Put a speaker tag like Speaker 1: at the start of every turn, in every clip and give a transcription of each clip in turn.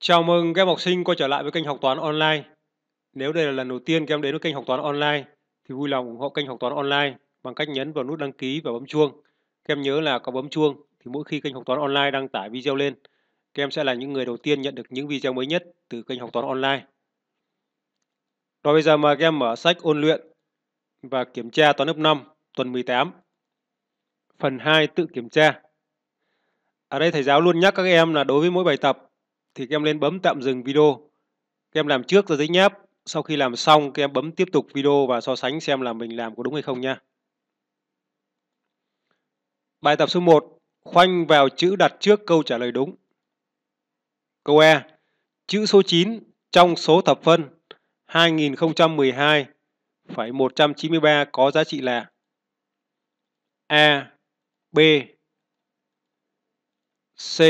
Speaker 1: Chào mừng các em học sinh quay trở lại với kênh học toán online. Nếu đây là lần đầu tiên các em đến với kênh học toán online thì vui lòng ủng hộ kênh học toán online bằng cách nhấn vào nút đăng ký và bấm chuông. Các em nhớ là có bấm chuông thì mỗi khi kênh học toán online đăng tải video lên, các em sẽ là những người đầu tiên nhận được những video mới nhất từ kênh học toán online. Rồi bây giờ mời các em mở sách ôn luyện và kiểm tra toán lớp 5 tuần 18. Phần 2 tự kiểm tra. Ở đây thầy giáo luôn nhắc các em là đối với mỗi bài tập thì các em lên bấm tạm dừng video. Các em làm trước ra giấy nháp, sau khi làm xong các em bấm tiếp tục video và so sánh xem là mình làm có đúng hay không nha. Bài tập số 1, khoanh vào chữ đặt trước câu trả lời đúng. Câu E, chữ số 9 trong số thập phân 2012 phải 193 có giá trị là A, B, C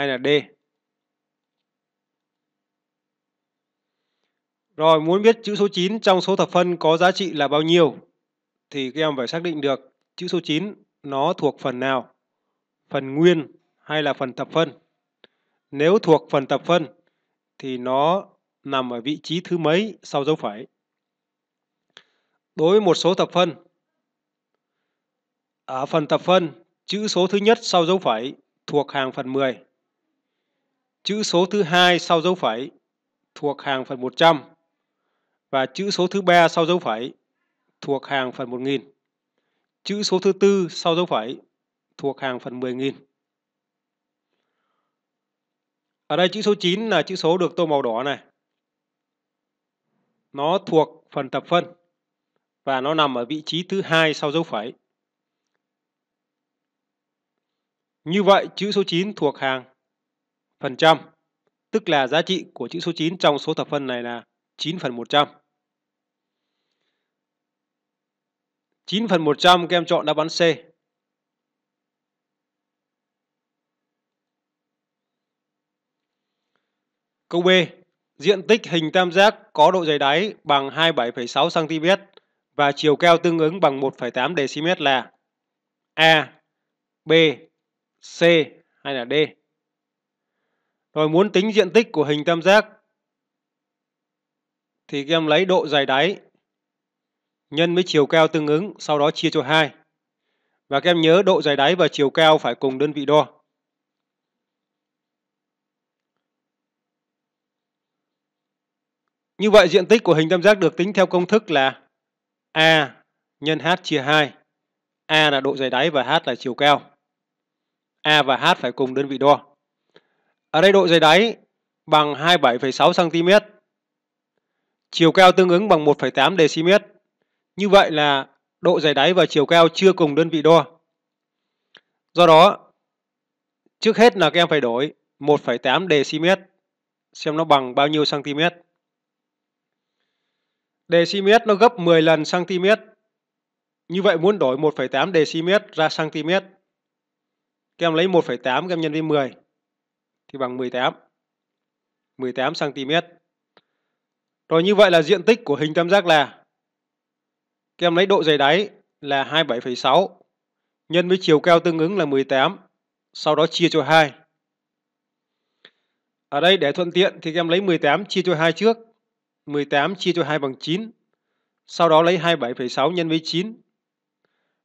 Speaker 1: hay là D. Rồi muốn biết chữ số 9 trong số thập phân có giá trị là bao nhiêu thì các em phải xác định được chữ số 9 nó thuộc phần nào, phần nguyên hay là phần thập phân. Nếu thuộc phần thập phân thì nó nằm ở vị trí thứ mấy sau dấu phẩy. Đối với một số thập phân, ở phần thập phân, chữ số thứ nhất sau dấu phẩy thuộc hàng phần 10 Chữ số thứ hai sau dấu phẩy thuộc hàng phần 100 và chữ số thứ ba sau dấu phẩy thuộc hàng phần 1000. Chữ số thứ tư sau dấu phẩy thuộc hàng phần 10000. Ở đây chữ số 9 là chữ số được tô màu đỏ này. Nó thuộc phần tập phân và nó nằm ở vị trí thứ hai sau dấu phẩy. Như vậy chữ số 9 thuộc hàng phần trăm, tức là giá trị của chữ số 9 trong số thập phân này là 9 phần 100. 9 phần 100 các em chọn đáp án C. Câu B. Diện tích hình tam giác có độ dày đáy bằng 27,6 cm và chiều cao tương ứng bằng 1,8 dm là A, B, C hay là D. Rồi muốn tính diện tích của hình tam giác thì các em lấy độ dài đáy nhân với chiều cao tương ứng, sau đó chia cho 2. Và các em nhớ độ dài đáy và chiều cao phải cùng đơn vị đo. Như vậy diện tích của hình tam giác được tính theo công thức là A nhân H chia 2. A là độ dày đáy và H là chiều cao. A và H phải cùng đơn vị đo. Ở đây độ dày đáy bằng 27,6 cm. Chiều cao tương ứng bằng 1,8 dm. Như vậy là độ dày đáy và chiều cao chưa cùng đơn vị đo. Do đó, trước hết là các em phải đổi 1,8 dm xem nó bằng bao nhiêu cm. Dm nó gấp 10 lần cm. Như vậy muốn đổi 1,8 dm ra cm. Các em lấy 1,8 các em nhân với 10 thì bằng 18. 18 cm. Rồi như vậy là diện tích của hình tam giác là các em lấy độ dày đáy là 27,6 nhân với chiều cao tương ứng là 18, sau đó chia cho 2. Ở đây để thuận tiện thì các em lấy 18 chia cho 2 trước. 18 chia cho 2 bằng 9. Sau đó lấy 27,6 nhân với 9.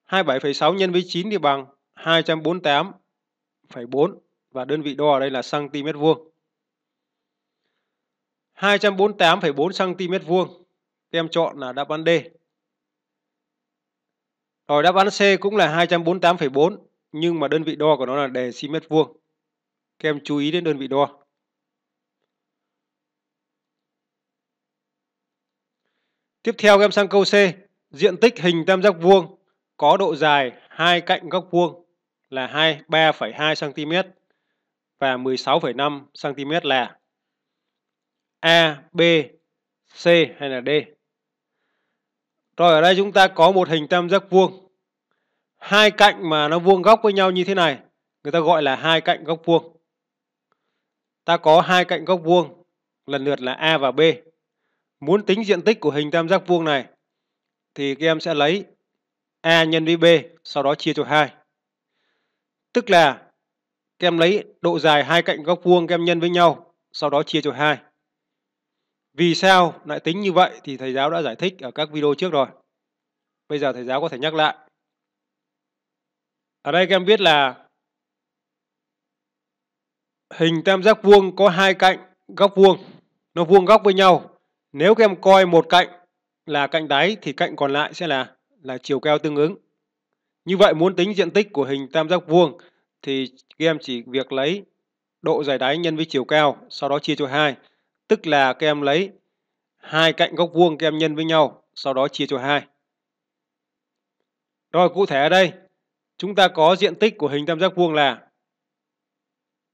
Speaker 1: 27,6 nhân với 9 thì bằng 248,4 và đơn vị đo ở đây là cm vuông. 248,4 cm vuông. Các em chọn là đáp án D. Rồi đáp án C cũng là 248,4 nhưng mà đơn vị đo của nó là đề cm vuông. Các em chú ý đến đơn vị đo. Tiếp theo các em sang câu C, diện tích hình tam giác vuông có độ dài hai cạnh góc vuông là 23,2 cm và 16,5 cm là A, B, C hay là D. Rồi ở đây chúng ta có một hình tam giác vuông. Hai cạnh mà nó vuông góc với nhau như thế này, người ta gọi là hai cạnh góc vuông. Ta có hai cạnh góc vuông lần lượt là A và B. Muốn tính diện tích của hình tam giác vuông này thì các em sẽ lấy A nhân với B, sau đó chia cho 2. Tức là các em lấy độ dài hai cạnh góc vuông các em nhân với nhau, sau đó chia cho 2. Vì sao lại tính như vậy thì thầy giáo đã giải thích ở các video trước rồi. Bây giờ thầy giáo có thể nhắc lại. Ở đây các em biết là hình tam giác vuông có hai cạnh góc vuông, nó vuông góc với nhau. Nếu các em coi một cạnh là cạnh đáy thì cạnh còn lại sẽ là là chiều cao tương ứng. Như vậy muốn tính diện tích của hình tam giác vuông thì các em chỉ việc lấy độ giải đáy nhân với chiều cao, sau đó chia cho 2. Tức là các em lấy hai cạnh góc vuông các em nhân với nhau, sau đó chia cho 2. Rồi cụ thể ở đây, chúng ta có diện tích của hình tam giác vuông là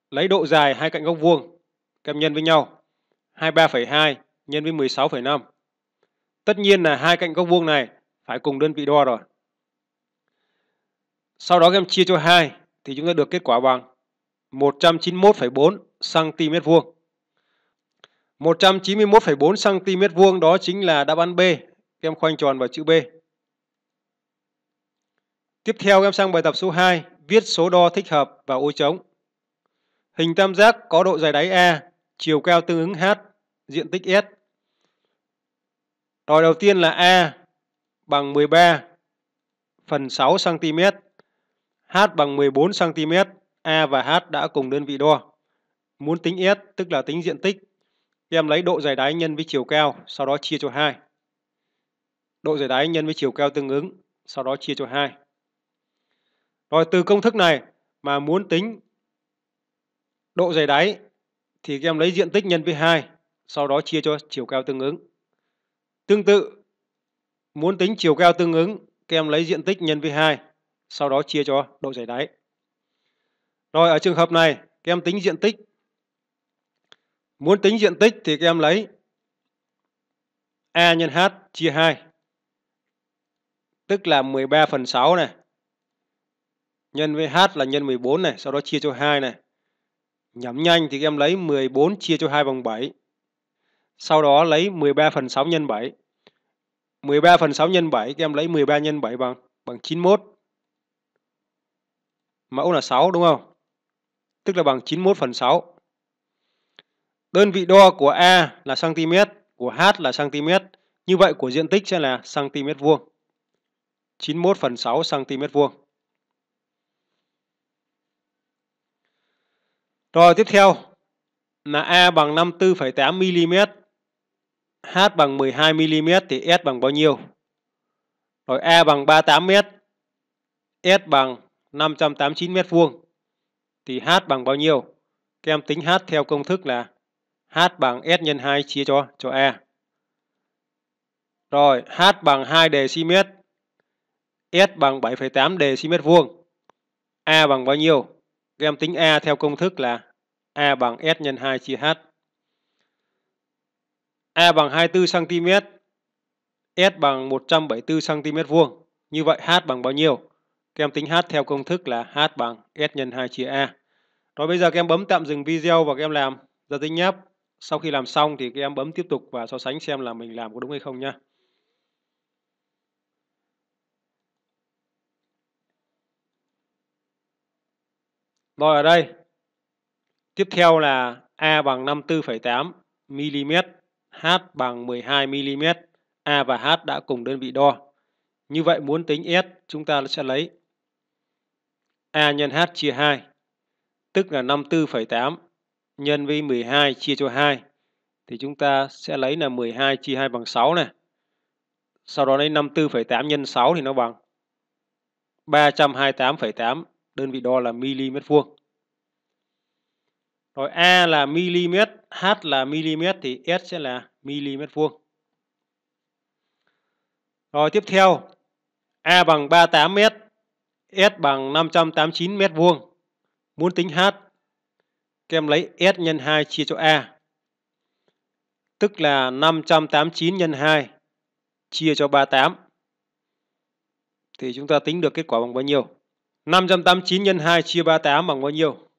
Speaker 1: lấy độ dài hai cạnh góc vuông các em nhân với nhau 23,2 nhân với 16,5. Tất nhiên là hai cạnh góc vuông này phải cùng đơn vị đo rồi. Sau đó các em chia cho 2 thì chúng ta được kết quả bằng 191,4 cm vuông. 191,4 cm vuông đó chính là đáp án B. Các em khoanh tròn vào chữ B. Tiếp theo em sang bài tập số 2, viết số đo thích hợp vào ô trống. Hình tam giác có độ dài đáy A, chiều cao tương ứng H, diện tích S. Đòi đầu tiên là A bằng 13 phần 6 cm H bằng 14 cm, A và H đã cùng đơn vị đo. Muốn tính S, tức là tính diện tích, em lấy độ dày đáy nhân với chiều cao, sau đó chia cho 2. Độ dày đáy nhân với chiều cao tương ứng, sau đó chia cho 2. Rồi từ công thức này mà muốn tính độ dày đáy thì em lấy diện tích nhân với 2, sau đó chia cho chiều cao tương ứng. Tương tự, muốn tính chiều cao tương ứng, em lấy diện tích nhân với 2, sau đó chia cho độ dày đáy. Rồi ở trường hợp này, các em tính diện tích. Muốn tính diện tích thì các em lấy A nhân H chia 2. Tức là 13 phần 6 này. Nhân với H là nhân 14 này, sau đó chia cho 2 này. Nhắm nhanh thì các em lấy 14 chia cho 2 bằng 7. Sau đó lấy 13 phần 6 nhân 7. 13 phần 6 nhân 7, các em lấy 13 nhân 7 bằng bằng 91 mẫu là 6 đúng không? Tức là bằng 91 phần 6. Đơn vị đo của A là cm, của H là cm. Như vậy của diện tích sẽ là cm vuông. 91 phần 6 cm vuông. Rồi tiếp theo là A bằng 54,8 mm, H bằng 12 mm thì S bằng bao nhiêu? Rồi A bằng 38 m, S bằng 589 mét vuông thì H bằng bao nhiêu? Các em tính H theo công thức là H bằng S nhân 2 chia cho cho E. Rồi, H bằng 2 dm. S bằng 7,8 dm vuông. A bằng bao nhiêu? Các em tính A theo công thức là A bằng S nhân 2 chia H. A bằng 24 cm. S bằng 174 cm vuông. Như vậy H bằng bao nhiêu? Các em tính H theo công thức là H bằng S nhân 2 chia A. Rồi bây giờ các em bấm tạm dừng video và các em làm ra tính nháp. Sau khi làm xong thì các em bấm tiếp tục và so sánh xem là mình làm có đúng hay không nha. Rồi ở đây tiếp theo là A bằng 54,8 mm, H bằng 12 mm, A và H đã cùng đơn vị đo. Như vậy muốn tính S chúng ta sẽ lấy A nhân H chia 2, tức là 54,8 nhân với 12 chia cho 2. Thì chúng ta sẽ lấy là 12 chia 2 bằng 6 này. Sau đó lấy 54,8 nhân 6 thì nó bằng 328,8 đơn vị đo là mm vuông. Rồi A là mm, H là mm thì S sẽ là mm vuông. Rồi tiếp theo A bằng 38 m S bằng 589 mét vuông. Muốn tính H, các em lấy S nhân 2 chia cho A. Tức là 589 nhân 2 chia cho 38. Thì chúng ta tính được kết quả bằng bao nhiêu? 589 nhân 2 chia 38 bằng bao nhiêu?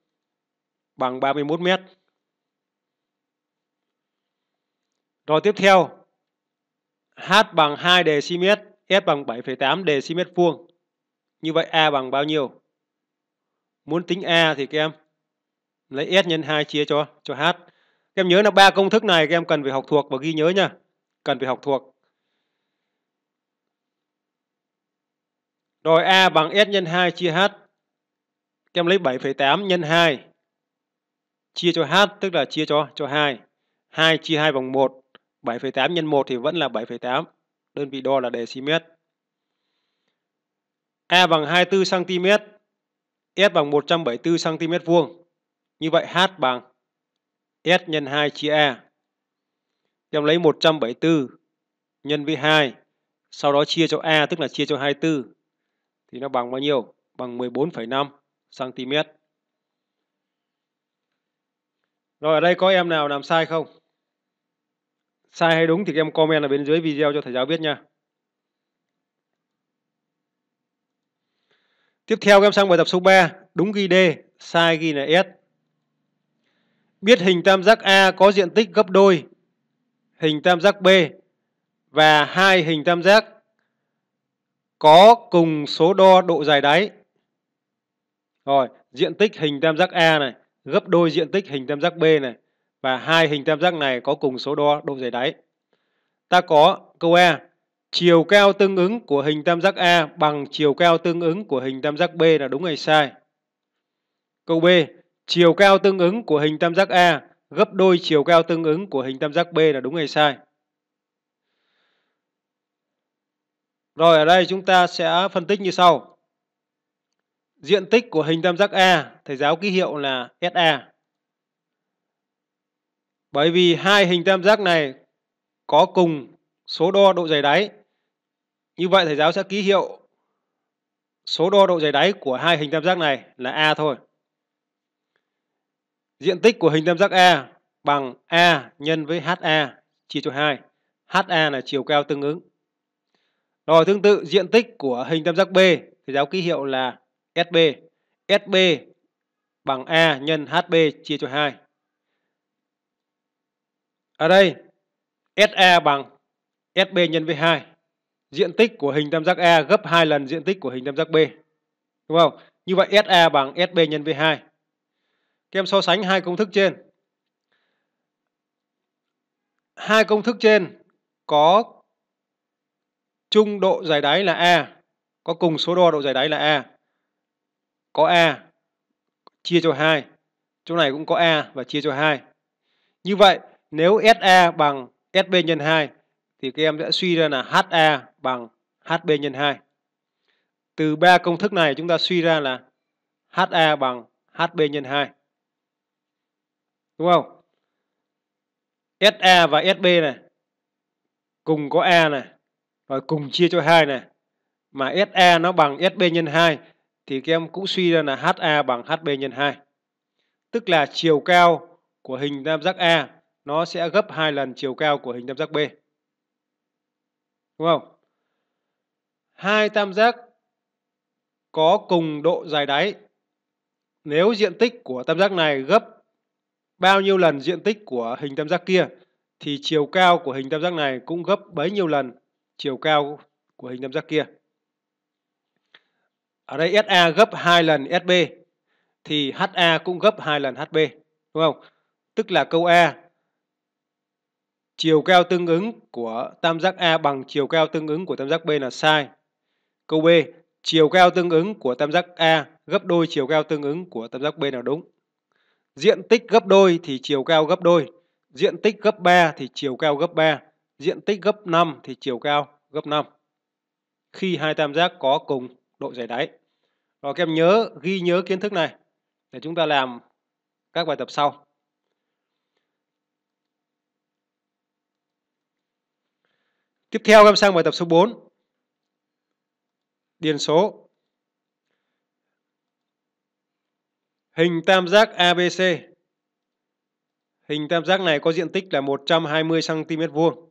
Speaker 1: Bằng 31 mét. Rồi tiếp theo, H bằng 2 dm, S bằng 7,8 dm vuông như vậy A bằng bao nhiêu? Muốn tính A thì các em lấy S nhân 2 chia cho cho H. Các em nhớ là ba công thức này các em cần phải học thuộc và ghi nhớ nha. Cần phải học thuộc. Rồi A bằng S nhân 2 chia H. Các em lấy 7,8 nhân 2 chia cho H tức là chia cho cho 2. 2 chia 2 bằng 1. 7,8 nhân 1 thì vẫn là 7,8. Đơn vị đo là decimet. A e bằng 24 cm, S bằng 174 cm vuông. Như vậy H bằng S nhân 2 chia A. E. Em lấy 174 nhân với 2, sau đó chia cho A e, tức là chia cho 24 thì nó bằng bao nhiêu? Bằng 14,5 cm. Rồi ở đây có em nào làm sai không? Sai hay đúng thì em comment ở bên dưới video cho thầy giáo biết nha. Tiếp theo em sang bài tập số 3, đúng ghi D, sai ghi là S. Biết hình tam giác A có diện tích gấp đôi hình tam giác B và hai hình tam giác có cùng số đo độ dài đáy. Rồi, diện tích hình tam giác A này gấp đôi diện tích hình tam giác B này và hai hình tam giác này có cùng số đo độ dài đáy. Ta có câu A chiều cao tương ứng của hình tam giác A bằng chiều cao tương ứng của hình tam giác B là đúng hay sai? Câu B, chiều cao tương ứng của hình tam giác A gấp đôi chiều cao tương ứng của hình tam giác B là đúng hay sai? Rồi ở đây chúng ta sẽ phân tích như sau. Diện tích của hình tam giác A, thầy giáo ký hiệu là SA. Bởi vì hai hình tam giác này có cùng số đo độ dày đáy như vậy thầy giáo sẽ ký hiệu số đo độ dày đáy của hai hình tam giác này là A thôi. Diện tích của hình tam giác A bằng A nhân với HA chia cho 2. HA là chiều cao tương ứng. Rồi tương tự diện tích của hình tam giác B thì giáo ký hiệu là SB. SB bằng A nhân HB chia cho 2. Ở đây SA bằng SB nhân với 2 diện tích của hình tam giác A e gấp 2 lần diện tích của hình tam giác B. Đúng không? Như vậy SA e bằng SB nhân V2. Các em so sánh hai công thức trên. Hai công thức trên có chung độ dài đáy là A, e, có cùng số đo độ dài đáy là A. Có A chia cho 2. Chỗ này cũng có A và chia cho 2. Như vậy, nếu SA bằng SB nhân 2 thì các em sẽ suy ra là HA bằng HB nhân 2. Từ ba công thức này chúng ta suy ra là HA bằng HB nhân 2. Đúng không? SA và SB này cùng có A này rồi cùng chia cho 2 này mà SA nó bằng SB nhân 2 thì các em cũng suy ra là HA bằng HB nhân 2. Tức là chiều cao của hình tam giác A nó sẽ gấp 2 lần chiều cao của hình tam giác B. Đúng không? Hai tam giác có cùng độ dài đáy. Nếu diện tích của tam giác này gấp bao nhiêu lần diện tích của hình tam giác kia thì chiều cao của hình tam giác này cũng gấp bấy nhiêu lần chiều cao của hình tam giác kia. Ở đây SA gấp 2 lần SB thì HA cũng gấp 2 lần HB, đúng không? Tức là câu A chiều cao tương ứng của tam giác A bằng chiều cao tương ứng của tam giác B là sai. Câu B, chiều cao tương ứng của tam giác A gấp đôi chiều cao tương ứng của tam giác B là đúng. Diện tích gấp đôi thì chiều cao gấp đôi, diện tích gấp 3 thì chiều cao gấp 3, diện tích gấp 5 thì chiều cao gấp 5. Khi hai tam giác có cùng độ dày đáy. Rồi các em nhớ ghi nhớ kiến thức này để chúng ta làm các bài tập sau. Tiếp theo các em sang bài tập số 4. Điền số. Hình tam giác ABC. Hình tam giác này có diện tích là 120 cm vuông.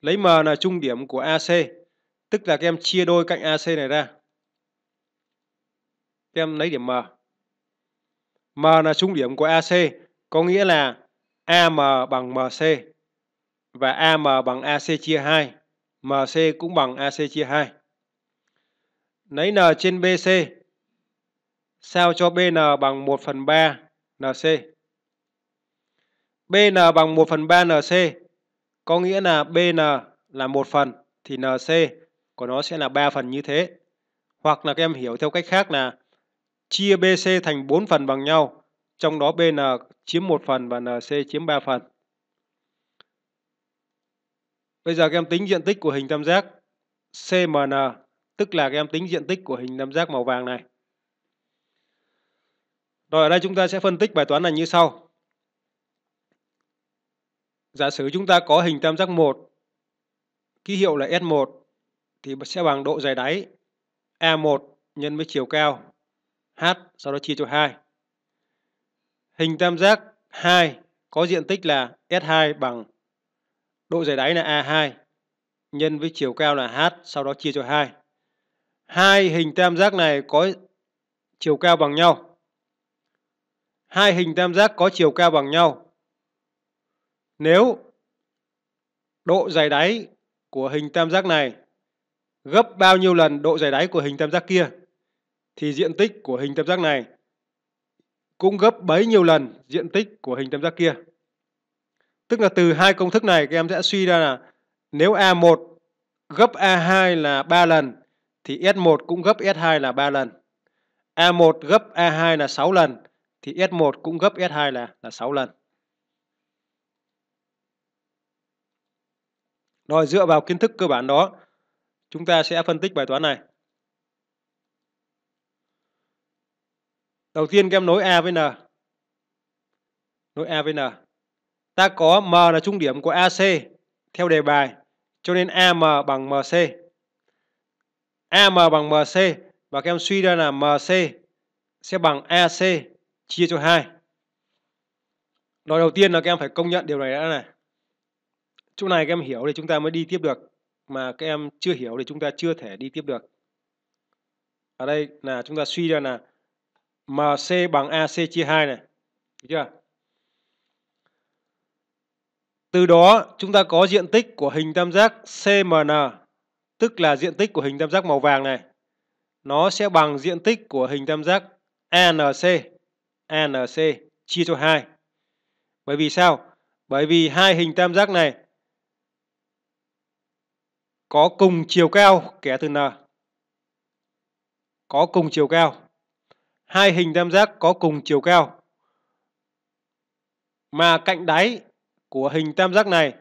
Speaker 1: Lấy M là trung điểm của AC, tức là các em chia đôi cạnh AC này ra. Các em lấy điểm M. M là trung điểm của AC, có nghĩa là AM bằng MC và AM bằng AC chia 2, MC cũng bằng AC chia 2. Lấy N trên BC, sao cho BN bằng 1 phần 3 NC. BN bằng 1 phần 3 NC, có nghĩa là BN là 1 phần, thì NC của nó sẽ là 3 phần như thế. Hoặc là các em hiểu theo cách khác là chia BC thành 4 phần bằng nhau, trong đó BN chiếm 1 phần và NC chiếm 3 phần. Bây giờ các em tính diện tích của hình tam giác CMN, tức là các em tính diện tích của hình tam giác màu vàng này. Rồi ở đây chúng ta sẽ phân tích bài toán này như sau. Giả sử chúng ta có hình tam giác 1, ký hiệu là S1 thì sẽ bằng độ dày đáy A1 nhân với chiều cao H, sau đó chia cho 2. Hình tam giác 2 có diện tích là S2 bằng độ dày đáy là A2 nhân với chiều cao là H sau đó chia cho 2. Hai hình tam giác này có chiều cao bằng nhau. Hai hình tam giác có chiều cao bằng nhau. Nếu độ dày đáy của hình tam giác này gấp bao nhiêu lần độ dày đáy của hình tam giác kia thì diện tích của hình tam giác này cũng gấp bấy nhiêu lần diện tích của hình tam giác kia. Tức là từ hai công thức này các em sẽ suy ra là nếu A1 gấp A2 là 3 lần thì S1 cũng gấp S2 là 3 lần. A1 gấp A2 là 6 lần thì S1 cũng gấp S2 là là 6 lần. Rồi dựa vào kiến thức cơ bản đó, chúng ta sẽ phân tích bài toán này. Đầu tiên các em nối A với N. Nối A với N ta có M là trung điểm của AC theo đề bài cho nên AM bằng MC. AM bằng MC và các em suy ra là MC sẽ bằng AC chia cho 2. Đòi đầu tiên là các em phải công nhận điều này đã này. Chỗ này các em hiểu thì chúng ta mới đi tiếp được mà các em chưa hiểu thì chúng ta chưa thể đi tiếp được. Ở đây là chúng ta suy ra là MC bằng AC chia 2 này. Được chưa? Từ đó chúng ta có diện tích của hình tam giác CMN, tức là diện tích của hình tam giác màu vàng này. Nó sẽ bằng diện tích của hình tam giác ANC, ANC chia cho 2. Bởi vì sao? Bởi vì hai hình tam giác này có cùng chiều cao kẻ từ N. Có cùng chiều cao. Hai hình tam giác có cùng chiều cao. Mà cạnh đáy của hình tam giác này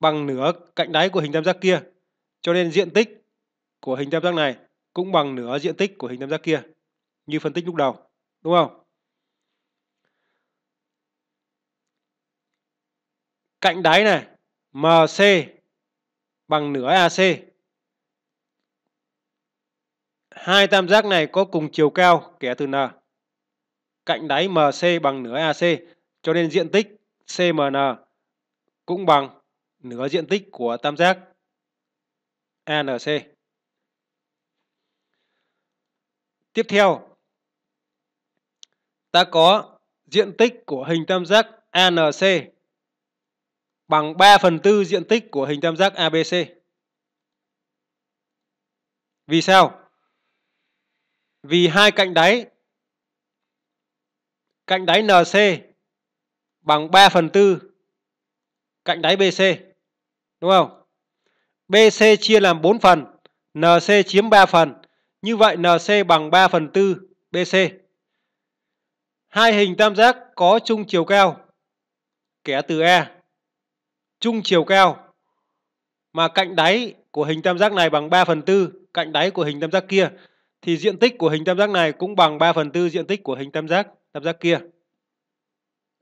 Speaker 1: bằng nửa cạnh đáy của hình tam giác kia. Cho nên diện tích của hình tam giác này cũng bằng nửa diện tích của hình tam giác kia như phân tích lúc đầu, đúng không? Cạnh đáy này MC bằng nửa AC. Hai tam giác này có cùng chiều cao kẻ từ N. Cạnh đáy MC bằng nửa AC cho nên diện tích CMN cũng bằng nửa diện tích của tam giác ANC. Tiếp theo, ta có diện tích của hình tam giác ANC bằng 3 phần tư diện tích của hình tam giác ABC. Vì sao? Vì hai cạnh đáy cạnh đáy NC bằng 3 phần 4 cạnh đáy BC. Đúng không? BC chia làm 4 phần, NC chiếm 3 phần. Như vậy NC bằng 3 phần 4 BC. Hai hình tam giác có chung chiều cao kẻ từ E chung chiều cao mà cạnh đáy của hình tam giác này bằng 3 phần 4 cạnh đáy của hình tam giác kia thì diện tích của hình tam giác này cũng bằng 3 phần 4 diện tích của hình tam giác tam giác kia.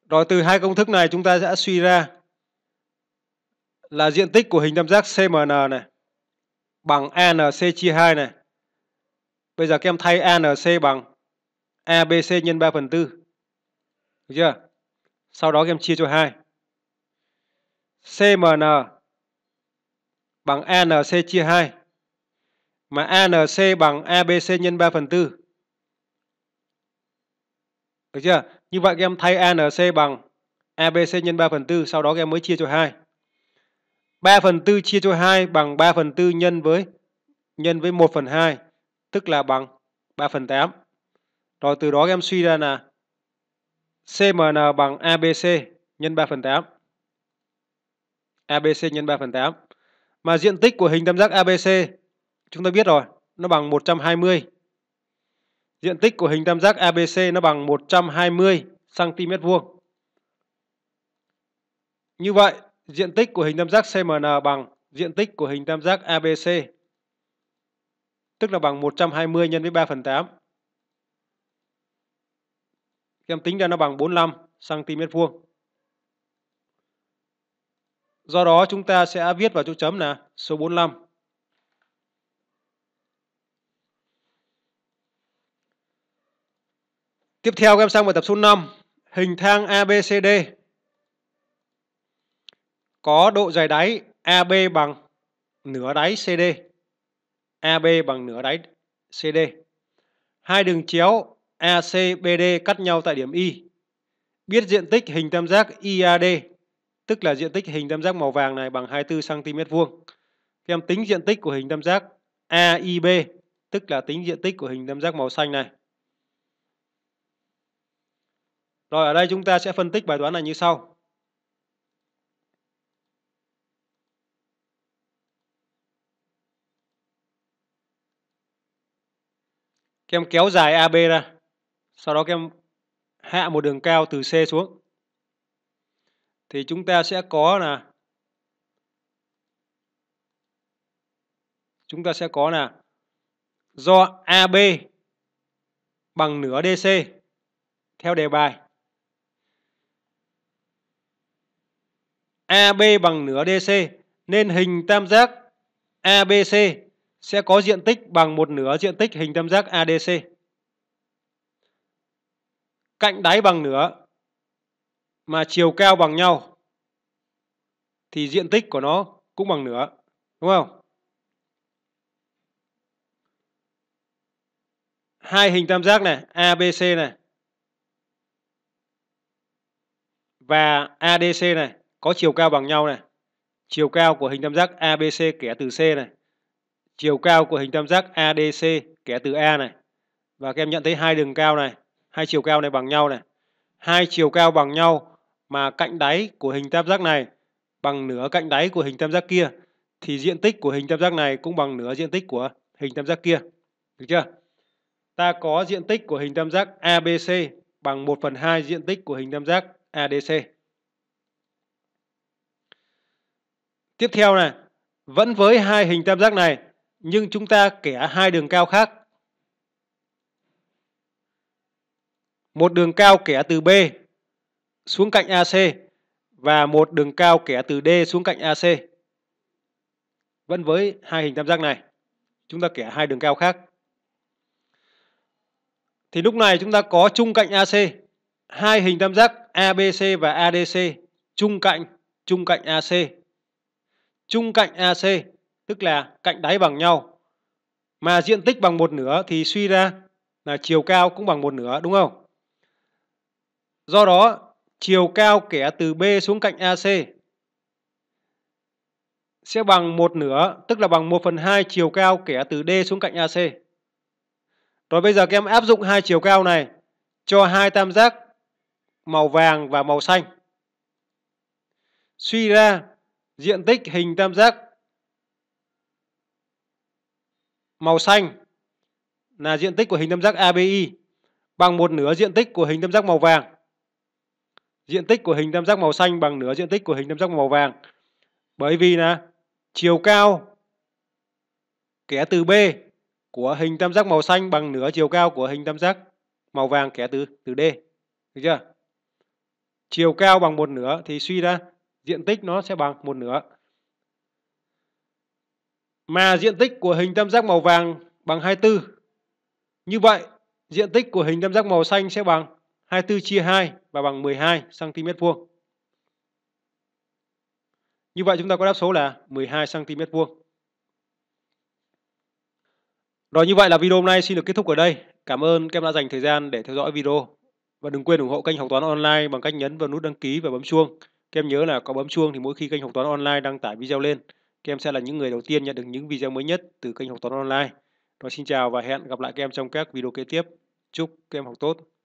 Speaker 1: Rồi từ hai công thức này chúng ta sẽ suy ra là diện tích của hình tam giác CMN này bằng ANC chia 2 này. Bây giờ các em thay ANC bằng ABC nhân 3 phần 4. Được chưa? Sau đó các em chia cho 2. CMN bằng ANC chia 2. Mà ANC bằng ABC nhân 3 phần 4. Được chưa? Như vậy các em thay ANC bằng ABC nhân 3 phần 4. Sau đó các em mới chia cho 2. 3 phần 4 chia cho 2 bằng 3 phần 4 nhân với nhân với 1 phần 2 tức là bằng 3 phần 8. Rồi từ đó em suy ra là CMN bằng ABC nhân 3 phần 8. ABC nhân 3 phần 8. Mà diện tích của hình tam giác ABC chúng ta biết rồi, nó bằng 120. Diện tích của hình tam giác ABC nó bằng 120 cm vuông. Như vậy Diện tích của hình tam giác CMN bằng diện tích của hình tam giác ABC, tức là bằng 120 nhân với 3 phần 8. em tính ra nó bằng 45 cm vuông. Do đó chúng ta sẽ viết vào chỗ chấm là số 45. Tiếp theo em sang bài tập số 5, hình thang ABCD có độ dày đáy AB bằng nửa đáy CD. AB bằng nửa đáy CD. Hai đường chéo AC, BD cắt nhau tại điểm Y. Biết diện tích hình tam giác IAD, tức là diện tích hình tam giác màu vàng này bằng 24 cm vuông. Các em tính diện tích của hình tam giác AIB, tức là tính diện tích của hình tam giác màu xanh này. Rồi ở đây chúng ta sẽ phân tích bài toán này như sau. các em kéo dài AB ra sau đó các em hạ một đường cao từ C xuống thì chúng ta sẽ có là chúng ta sẽ có là do AB bằng nửa DC theo đề bài AB bằng nửa DC nên hình tam giác ABC sẽ có diện tích bằng một nửa diện tích hình tam giác ADC. Cạnh đáy bằng nửa mà chiều cao bằng nhau thì diện tích của nó cũng bằng nửa, đúng không? Hai hình tam giác này, ABC này và ADC này có chiều cao bằng nhau này. Chiều cao của hình tam giác ABC kẻ từ C này chiều cao của hình tam giác ADC kẻ từ A này và các em nhận thấy hai đường cao này hai chiều cao này bằng nhau này hai chiều cao bằng nhau mà cạnh đáy của hình tam giác này bằng nửa cạnh đáy của hình tam giác kia thì diện tích của hình tam giác này cũng bằng nửa diện tích của hình tam giác kia được chưa ta có diện tích của hình tam giác ABC bằng 1 phần 2 diện tích của hình tam giác ADC tiếp theo này vẫn với hai hình tam giác này nhưng chúng ta kẻ hai đường cao khác. Một đường cao kẻ từ B xuống cạnh AC và một đường cao kẻ từ D xuống cạnh AC. Vẫn với hai hình tam giác này, chúng ta kẻ hai đường cao khác. Thì lúc này chúng ta có chung cạnh AC, hai hình tam giác ABC và ADC chung cạnh chung cạnh AC. Chung cạnh AC tức là cạnh đáy bằng nhau mà diện tích bằng một nửa thì suy ra là chiều cao cũng bằng một nửa đúng không? Do đó chiều cao kẻ từ B xuống cạnh AC sẽ bằng một nửa tức là bằng một phần hai chiều cao kẻ từ D xuống cạnh AC. Rồi bây giờ các em áp dụng hai chiều cao này cho hai tam giác màu vàng và màu xanh. Suy ra diện tích hình tam giác màu xanh là diện tích của hình tam giác ABI bằng một nửa diện tích của hình tam giác màu vàng. Diện tích của hình tam giác màu xanh bằng nửa diện tích của hình tam giác màu vàng. Bởi vì là chiều cao kẻ từ B của hình tam giác màu xanh bằng nửa chiều cao của hình tam giác màu vàng kẻ từ từ D. Được chưa? Chiều cao bằng một nửa thì suy ra diện tích nó sẽ bằng một nửa mà diện tích của hình tam giác màu vàng bằng 24. Như vậy, diện tích của hình tam giác màu xanh sẽ bằng 24 chia 2 và bằng 12 cm vuông. Như vậy chúng ta có đáp số là 12 cm vuông. Rồi như vậy là video hôm nay xin được kết thúc ở đây. Cảm ơn các em đã dành thời gian để theo dõi video. Và đừng quên ủng hộ kênh học toán online bằng cách nhấn vào nút đăng ký và bấm chuông. Các em nhớ là có bấm chuông thì mỗi khi kênh học toán online đăng tải video lên các em sẽ là những người đầu tiên nhận được những video mới nhất từ kênh học toán online. Rồi xin chào và hẹn gặp lại các em trong các video kế tiếp. Chúc các em học tốt!